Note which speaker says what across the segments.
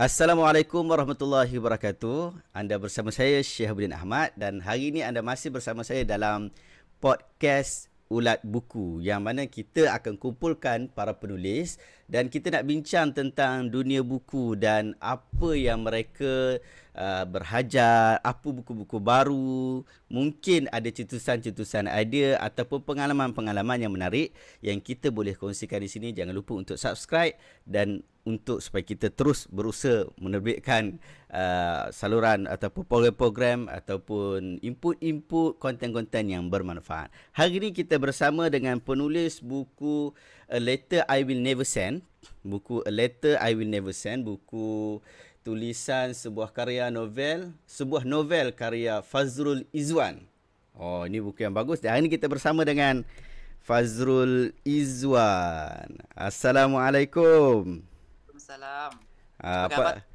Speaker 1: Assalamualaikum warahmatullahi wabarakatuh. Anda bersama saya Syahbudin Ahmad dan hari ini anda masih bersama saya dalam podcast Ulat Buku yang mana kita akan kumpulkan para penulis dan kita nak bincang tentang dunia buku dan apa yang mereka Uh, berhajat, apa buku-buku baru, mungkin ada cetusan-cetusan idea ataupun pengalaman-pengalaman yang menarik yang kita boleh kongsikan di sini. Jangan lupa untuk subscribe dan untuk supaya kita terus berusaha menerbitkan uh, saluran ataupun program-program ataupun input-input konten-konten yang bermanfaat. Hari ini kita bersama dengan penulis buku A Letter I Will Never Send, buku A Letter I Will Never Send, buku tulisan sebuah karya novel, sebuah novel karya Fazrul Izwan. Oh, ini buku yang bagus. Dan hari ini kita bersama dengan Fazrul Izwan. Assalamualaikum.
Speaker 2: Assalamualaikum.
Speaker 1: Ah, apa, apa khabar?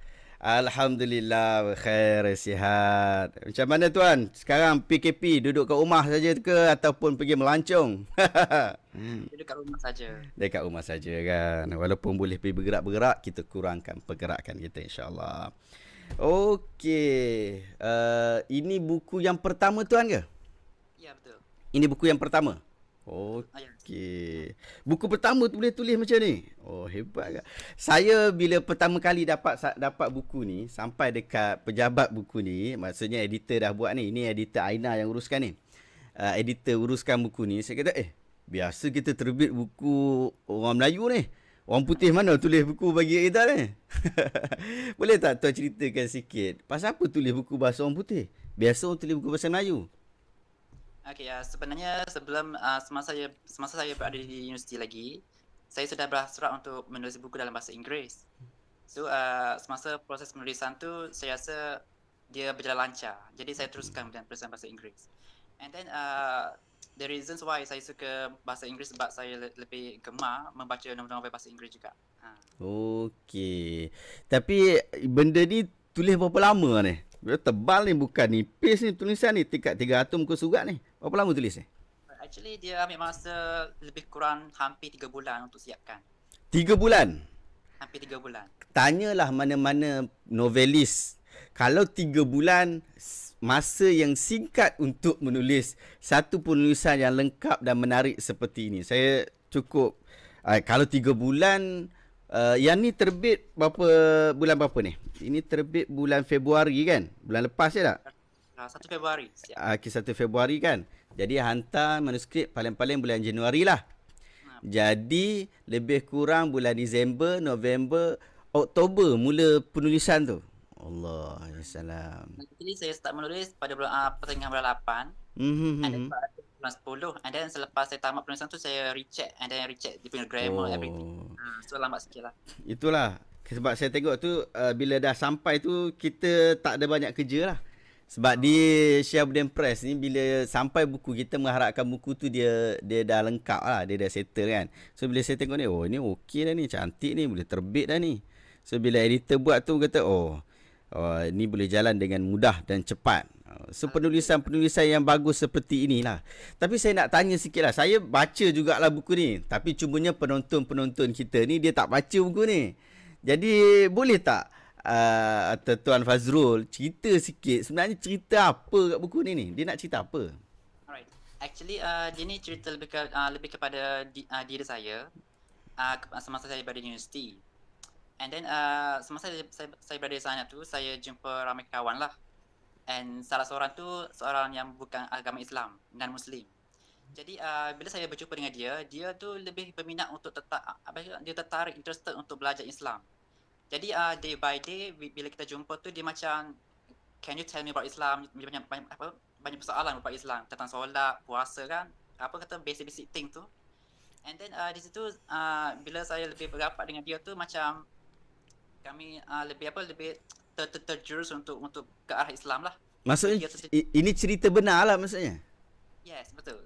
Speaker 1: Alhamdulillah khair sihat. Macam mana tuan? Sekarang PKP duduk kat rumah saja ke ataupun pergi melancong? Hmm. duduk kat rumah saja. Dekat rumah saja kan. Walaupun boleh pergi bergerak-gerak, kita kurangkan pergerakan kita insya-Allah. Okey. Uh, ini buku yang pertama tuan ke? Ya betul. Ini buku yang pertama. Okey. Buku pertama tu boleh tulis macam ni. Oh hebat kak. Saya bila pertama kali dapat dapat buku ni sampai dekat pejabat buku ni, maksudnya editor dah buat ni. Ini editor Aina yang uruskan ni. Uh, editor uruskan buku ni. Saya kata, "Eh, biasa kita terbit buku orang Melayu ni. Orang putih mana tulis buku bagi kita ni?" boleh tak tuan ceritakan sikit? Pasal apa tulis buku bahasa orang putih? Biasa orang tulis buku bahasa Melayu.
Speaker 2: Okay, ya, uh, sebenarnya sebelum uh, semasa saya semasa saya berada di universiti lagi, saya sudah berhasrat untuk menulis buku dalam bahasa Inggeris. So, uh, semasa proses penulisan tu, saya rasa dia berjalan lancar. Jadi, saya teruskan dengan penulisan bahasa Inggeris. And then, uh, the reasons why saya suka bahasa Inggeris sebab saya le- lebih gemar membaca novel-novel bahasa Inggeris juga. Uh. Ha.
Speaker 1: Okay. Tapi, benda ni tulis berapa lama ni? Dia tebal ni bukan nipis ni tulisan ni tingkat 300 muka surat ni. Berapa lama tulis ni?
Speaker 2: Actually dia ambil masa lebih kurang hampir 3 bulan untuk siapkan.
Speaker 1: 3 bulan?
Speaker 2: Hampir 3 bulan.
Speaker 1: Tanyalah mana-mana novelis. Kalau 3 bulan masa yang singkat untuk menulis satu penulisan yang lengkap dan menarik seperti ini. Saya cukup, eh, kalau 3 bulan Uh, yang ni terbit berapa bulan berapa ni? Ini terbit bulan Februari kan? Bulan lepas je tak?
Speaker 2: Ha, uh, 1 Februari. Siap.
Speaker 1: Uh, ah, 1 Februari kan? Jadi hantar manuskrip paling-paling bulan Januari lah. Jadi lebih kurang bulan Disember, November, Oktober mula penulisan tu. Allah salam.
Speaker 2: Jadi saya start menulis pada bulan uh, ah, pertengahan bulan 8.
Speaker 1: Mhm. And then mhm.
Speaker 2: bulan 10. And then selepas saya tamat penulisan tu saya recheck and then recheck the grammar oh. everything. Hmm, so lambat sikit lah.
Speaker 1: Itulah Sebab saya tengok tu uh, Bila dah sampai tu Kita tak ada banyak kerja lah Sebab oh. di Syahbuddin Press ni Bila sampai buku Kita mengharapkan buku tu Dia dia dah lengkap lah Dia dah settle kan So bila saya tengok ni Oh ni okey dah ni Cantik ni Boleh terbit dah ni So bila editor buat tu Kata oh, oh Ni boleh jalan dengan mudah dan cepat sepenulisan-penulisan yang bagus seperti inilah. Tapi saya nak tanya sikit lah. Saya baca jugalah buku ni. Tapi cumanya penonton-penonton kita ni dia tak baca buku ni. Jadi boleh tak uh, Tuan Fazrul cerita sikit sebenarnya cerita apa kat buku ni ni? Dia nak cerita apa?
Speaker 2: Alright. Actually uh, dia ni cerita lebih, ke, uh, lebih kepada di, uh, diri saya uh, semasa saya berada di universiti. And then uh, semasa saya, saya, saya berada di sana tu saya jumpa ramai kawan lah and salah seorang tu seorang yang bukan agama Islam dan muslim jadi uh, bila saya berjumpa dengan dia dia tu lebih berminat untuk tetap apa dia tertarik interested untuk belajar Islam jadi uh, day by day bila kita jumpa tu dia macam can you tell me about Islam dia banyak, banyak apa banyak persoalan about Islam tentang solat puasa kan apa kata basic basic thing tu and then uh, di situ uh, bila saya lebih berapa dengan dia tu macam kami uh, lebih apa lebih ter ter terjurus untuk untuk ke arah Islam lah.
Speaker 1: Maksudnya ter- ini cerita benar lah maksudnya.
Speaker 2: Yes, betul.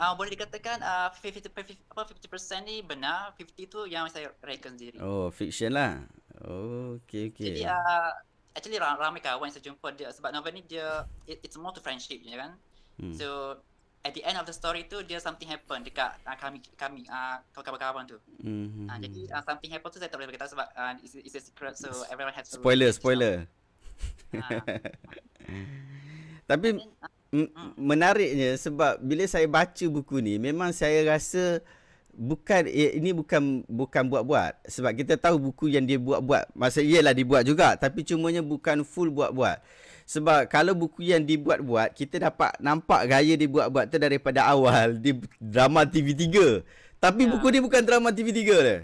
Speaker 2: Uh, boleh dikatakan uh, 50, 50, apa, 50% ni benar, 50 tu yang saya reckon sendiri. Oh,
Speaker 1: fiction lah. Oh, okay, okay. Jadi,
Speaker 2: uh, actually ramai kawan yang saya jumpa dia sebab novel ni dia, it, it's more to friendship je ya kan. Hmm. So, at the end of the story tu dia something happen dekat uh, kami kami uh, kawan-kawan tu. Mm-hmm. Uh, jadi uh, something happen tu saya tak boleh beritahu sebab uh, it's, it's a secret so everyone has to spoiler read,
Speaker 1: spoiler. uh. Tapi then, uh, menariknya sebab bila saya baca buku ni memang saya rasa bukan eh, ini bukan bukan buat-buat sebab kita tahu buku yang dia buat-buat masa ialah dibuat juga tapi cumanya bukan full buat-buat sebab kalau buku yang dibuat-buat kita dapat nampak gaya dia buat-buat tu daripada awal di drama TV3 tapi ya. buku dia bukan drama TV3 dia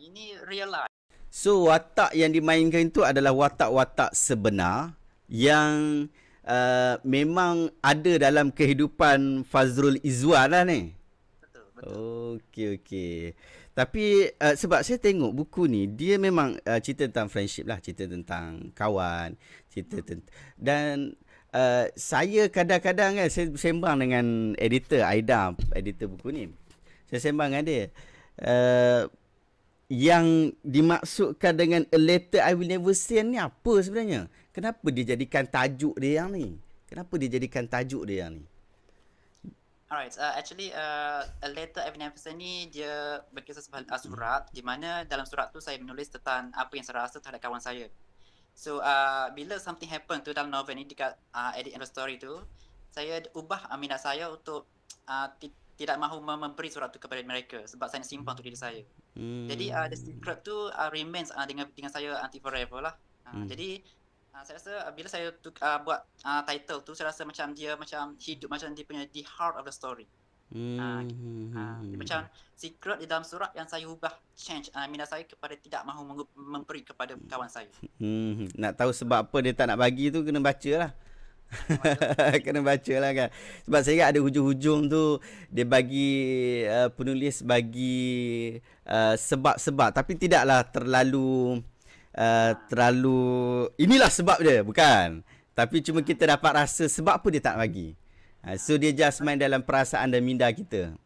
Speaker 2: ini real life
Speaker 1: so watak yang dimainkan tu adalah watak-watak sebenar yang uh, memang ada dalam kehidupan Fazrul Izwan lah ni Okay, okay. Tapi uh, sebab saya tengok buku ni dia memang uh, cerita tentang friendship lah, cerita tentang kawan, cerita hmm. tent- dan uh, saya kadang-kadang kan saya sembang dengan editor Aida, editor buku ni. Saya sembang dengan dia. Uh, yang dimaksudkan dengan a letter I will never send ni apa sebenarnya? Kenapa dia jadikan tajuk dia yang ni? Kenapa dia jadikan tajuk dia yang ni?
Speaker 2: Alright, uh, actually uh, a letter Evan Emerson ni dia berkisah sebuah uh, surat di mana dalam surat tu saya menulis tentang apa yang saya rasa terhadap kawan saya. So uh, bila something happen tu dalam novel ni dekat uh, edit end story tu, saya ubah uh, saya untuk uh, t- tidak mahu memberi surat tu kepada mereka sebab saya simpan untuk diri saya. Hmm. Jadi uh, the secret tu uh, remains uh, dengan dengan saya anti forever lah. Uh, hmm. Jadi uh, saya rasa uh, bila saya tuk, uh, ah, buat uh, title tu saya rasa macam dia macam hidup macam dia punya the heart of the story Hmm. Uh, uh, hmm. macam secret di dalam surat yang saya ubah change uh, minda saya kepada tidak mahu memberi kepada kawan saya.
Speaker 1: Hmm, hmm. Nak tahu sebab apa dia tak nak bagi tu kena baca lah. kena baca lah kan. Sebab saya ingat ada hujung-hujung tu dia bagi uh, penulis bagi uh, sebab-sebab tapi tidaklah terlalu uh, terlalu inilah sebab dia bukan tapi cuma kita dapat rasa sebab apa dia tak bagi uh, so dia just main dalam perasaan dan minda kita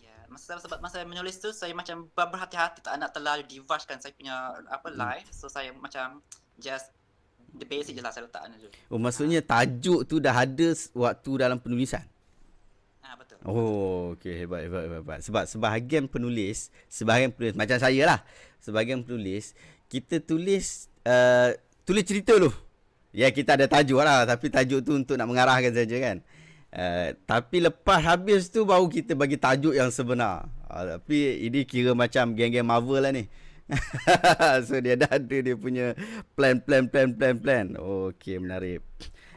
Speaker 2: ya, masa sebab masa saya menulis tu saya macam berhati-hati tak nak terlalu divaskan saya punya apa hmm. live so saya macam just the basic je lah saya letak dulu.
Speaker 1: Oh maksudnya tajuk tu dah ada waktu dalam penulisan. Ah ha, betul. Oh okey hebat, hebat hebat hebat. Sebab sebahagian penulis, sebahagian penulis macam saya lah. Sebahagian penulis kita tulis uh, tulis cerita dulu. Ya kita ada tajuk lah tapi tajuk tu untuk nak mengarahkan saja kan. Uh, tapi lepas habis tu baru kita bagi tajuk yang sebenar. Uh, tapi ini kira macam geng-geng Marvel lah ni. so dia dah ada dia punya plan plan plan plan plan. Okey menarik.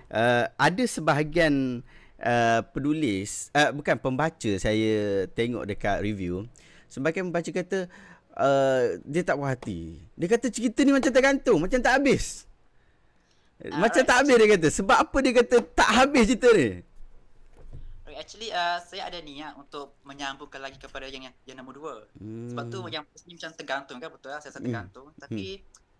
Speaker 1: Uh, ada sebahagian uh, penulis uh, bukan pembaca saya tengok dekat review sebahagian pembaca kata uh, dia tak puas hati. Dia kata cerita ni macam gantung, macam tak habis. Uh, macam right, tak habis actually, dia kata. Sebab apa dia kata tak habis cerita ni?
Speaker 2: Right, eh, actually uh, saya ada niat untuk menyambungkan lagi kepada yang yang, yang nombor dua. Hmm. Sebab tu hmm. yang macam tergantung kan betul lah, saya rasa hmm. tergantung. Hmm. Tapi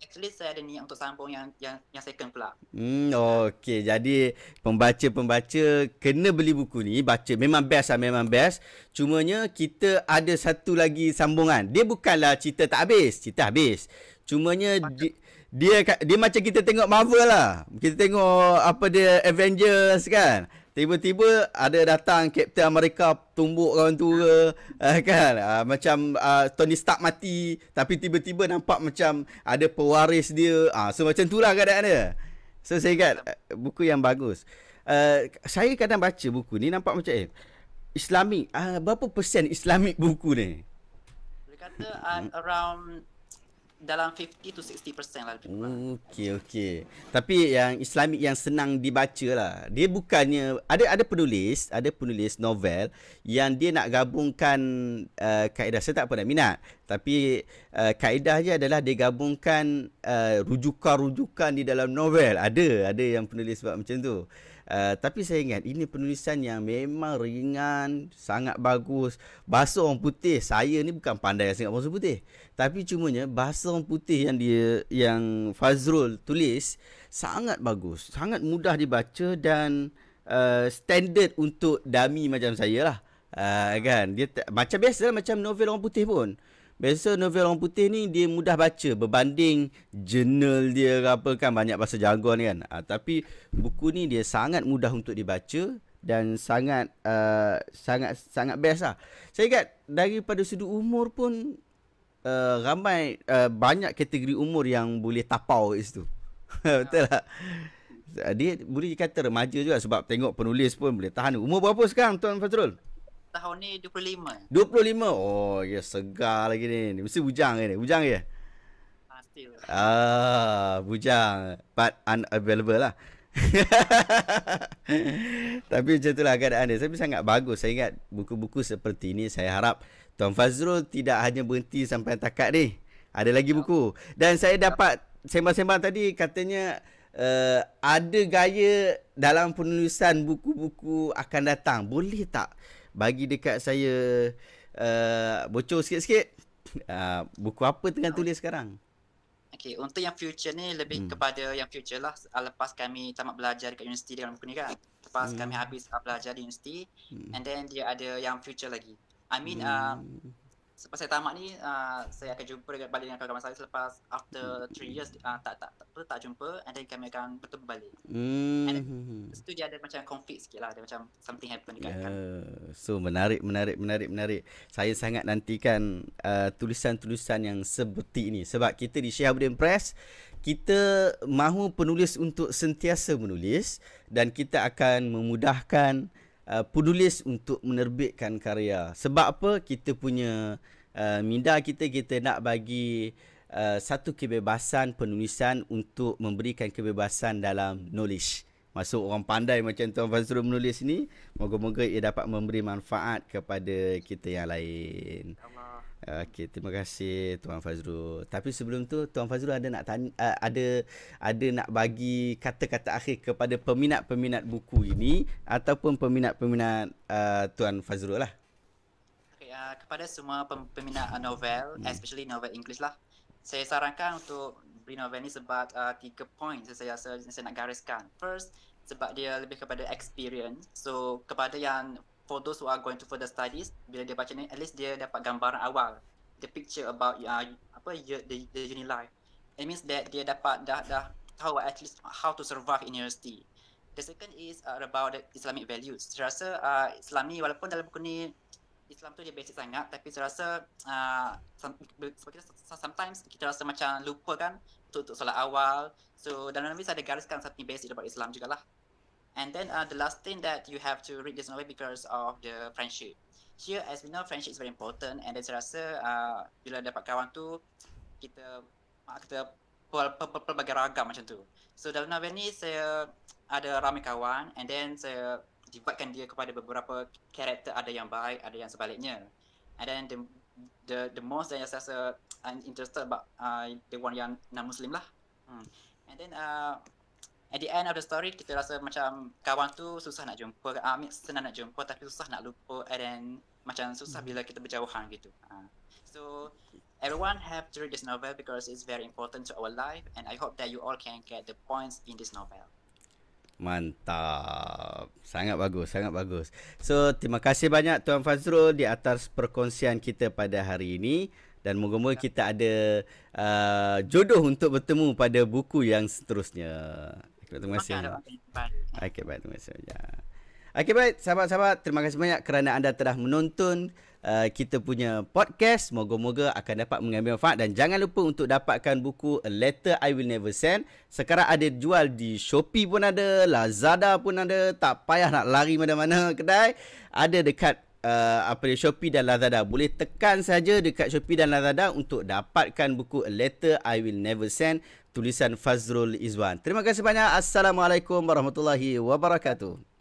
Speaker 2: actually saya ada niat untuk sambung yang yang, yang second pula.
Speaker 1: Hmm, okey. Jadi pembaca-pembaca kena beli buku ni, baca memang best ah memang best. Cuma nya kita ada satu lagi sambungan. Dia bukanlah cerita tak habis, cerita habis. Cumanya di, dia dia macam kita tengok Marvel lah. Kita tengok apa dia Avengers kan tiba-tiba ada datang Captain America tumbuk kawan tu ke uh, kan uh, macam uh, Tony Stark mati tapi tiba-tiba nampak macam ada pewaris dia uh, so macam itulah keadaan dia so saya ingat uh, buku yang bagus uh, saya kadang baca buku ni nampak macam eh Islamik uh, berapa persen Islamik buku ni
Speaker 2: dia kata uh, around dalam 50 to 60 percent lah
Speaker 1: lebih kurang. Okey, okey. Tapi yang Islamik yang senang dibaca lah. Dia bukannya, ada ada penulis, ada penulis novel yang dia nak gabungkan uh, kaedah. Saya tak pernah minat. Tapi uh, kaedahnya adalah dia gabungkan uh, rujukan-rujukan di dalam novel. Ada, ada yang penulis buat macam tu. Uh, tapi saya ingat ini penulisan yang memang ringan, sangat bagus. Bahasa orang putih, saya ni bukan pandai sangat bahasa putih. Tapi cumanya bahasa orang putih yang dia yang Fazrul tulis sangat bagus, sangat mudah dibaca dan uh, standard untuk dami macam saya lah. Uh, kan dia t- macam biasa lah, macam novel orang putih pun Biasa novel orang putih ni dia mudah baca berbanding jurnal dia apa kan banyak bahasa jargon kan. Ha, tapi buku ni dia sangat mudah untuk dibaca dan sangat uh, sangat sangat best lah. Saya ingat daripada sudut umur pun uh, ramai uh, banyak kategori umur yang boleh tapau kat situ. Betul tak? Dia boleh dikata remaja juga sebab tengok penulis pun boleh tahan. Umur berapa sekarang Tuan Fazrul?
Speaker 2: tahun ni 25.
Speaker 1: 25. Oh, ya yeah, segar lagi ni. ni. Mesti bujang ni. Bujang ya Pasti. Ah, ah, bujang. But unavailable lah. Tapi macam itulah keadaan dia. Tapi sangat bagus. Saya ingat buku-buku seperti ini saya harap Tuan Fazrul tidak hanya berhenti sampai takat ni. Ada lagi ya. buku. Dan saya ya. dapat sembang-sembang tadi katanya uh, ada gaya dalam penulisan buku-buku akan datang. Boleh tak? bagi dekat saya uh, bocor sikit-sikit uh, buku apa tengah tulis sekarang
Speaker 2: Okay, untuk yang future ni lebih hmm. kepada yang future lah ah, lepas kami tamat belajar dekat universiti dalam buku ni kan lepas hmm. kami habis belajar di universiti hmm. and then dia ada yang future lagi i mean hmm. Ah, selepas saya tamat ni uh, saya akan jumpa dengan balik dengan kawan-kawan saya selepas after 3 years uh, tak, tak tak tak tak jumpa and then kami akan bertemu balik. Mm. And then, hmm. dia ada macam conflict lah, ada macam something happen dekat yeah. Ya,
Speaker 1: kan. So menarik menarik menarik menarik. Saya sangat nantikan uh, tulisan-tulisan yang seperti ini sebab kita di Syahabuddin Press kita mahu penulis untuk sentiasa menulis dan kita akan memudahkan uh, penulis untuk menerbitkan karya. Sebab apa? Kita punya uh, minda kita kita nak bagi uh, satu kebebasan penulisan untuk memberikan kebebasan dalam knowledge. Masuk orang pandai macam Tuan Fazrul menulis ni, moga-moga ia dapat memberi manfaat kepada kita yang lain. Sama. Okey, terima kasih Tuan Fazrul. Tapi sebelum tu Tuan Fazrul ada nak tanya, uh, ada ada nak bagi kata-kata akhir kepada peminat-peminat buku ini ataupun peminat-peminat uh, Tuan Fazrul lah.
Speaker 2: Okay, uh, eh, kepada semua peminat novel, hmm. especially novel English lah. Saya sarankan untuk beli novel ni sebab uh, tiga point saya rasa saya nak gariskan. First, sebab dia lebih kepada experience. So, kepada yang for those who are going to further studies, bila dia baca ni, at least dia dapat gambaran awal, the picture about uh, apa the, the uni life. It means that dia dapat dah dah tahu at least how to survive in university. The second is uh, about the Islamic values. Saya rasa uh, Islam ni walaupun dalam buku ni Islam tu dia basic sangat tapi saya rasa uh, sometimes kita rasa macam lupa kan untuk, untuk solat awal. So dalam ni saya ada gariskan satu basic about Islam jugalah. And then uh, the last thing that you have to read this novel because of the friendship. Here, as we know, friendship is very important. And then saya rasa uh, bila dapat kawan tu, kita ah, kita pelbagai ragam macam tu. So dalam novel ni saya ada ramai kawan and then saya dibuatkan dia kepada beberapa karakter ada yang baik, ada yang sebaliknya. And then the the, the most yang saya rasa uh, interested about uh, the one yang non-Muslim lah. Hmm. And then uh, at the end of the story kita rasa macam kawan tu susah nak jumpa uh, ah, Amit senang nak jumpa tapi susah nak lupa and then macam susah hmm. bila kita berjauhan gitu uh. so everyone have to read this novel because it's very important to our life and i hope that you all can get the points in this novel
Speaker 1: Mantap Sangat bagus Sangat bagus So terima kasih banyak Tuan Fazrul Di atas perkongsian kita pada hari ini Dan moga-moga kita ada uh, Jodoh untuk bertemu pada buku yang seterusnya Terima, terima kasih. Okay, okay, baik. Terima kasih. Ya. Okay, baik. Sahabat-sahabat, terima kasih banyak kerana anda telah menonton uh, kita punya podcast. Moga-moga akan dapat mengambil manfaat. Dan jangan lupa untuk dapatkan buku A Letter I Will Never Send. Sekarang ada jual di Shopee pun ada, Lazada pun ada. Tak payah nak lari mana-mana kedai. Ada dekat uh, apa dia, Shopee dan Lazada. Boleh tekan saja dekat Shopee dan Lazada untuk dapatkan buku A Letter I Will Never Send tulisan Fazrul Izwan. Terima kasih banyak. Assalamualaikum warahmatullahi wabarakatuh.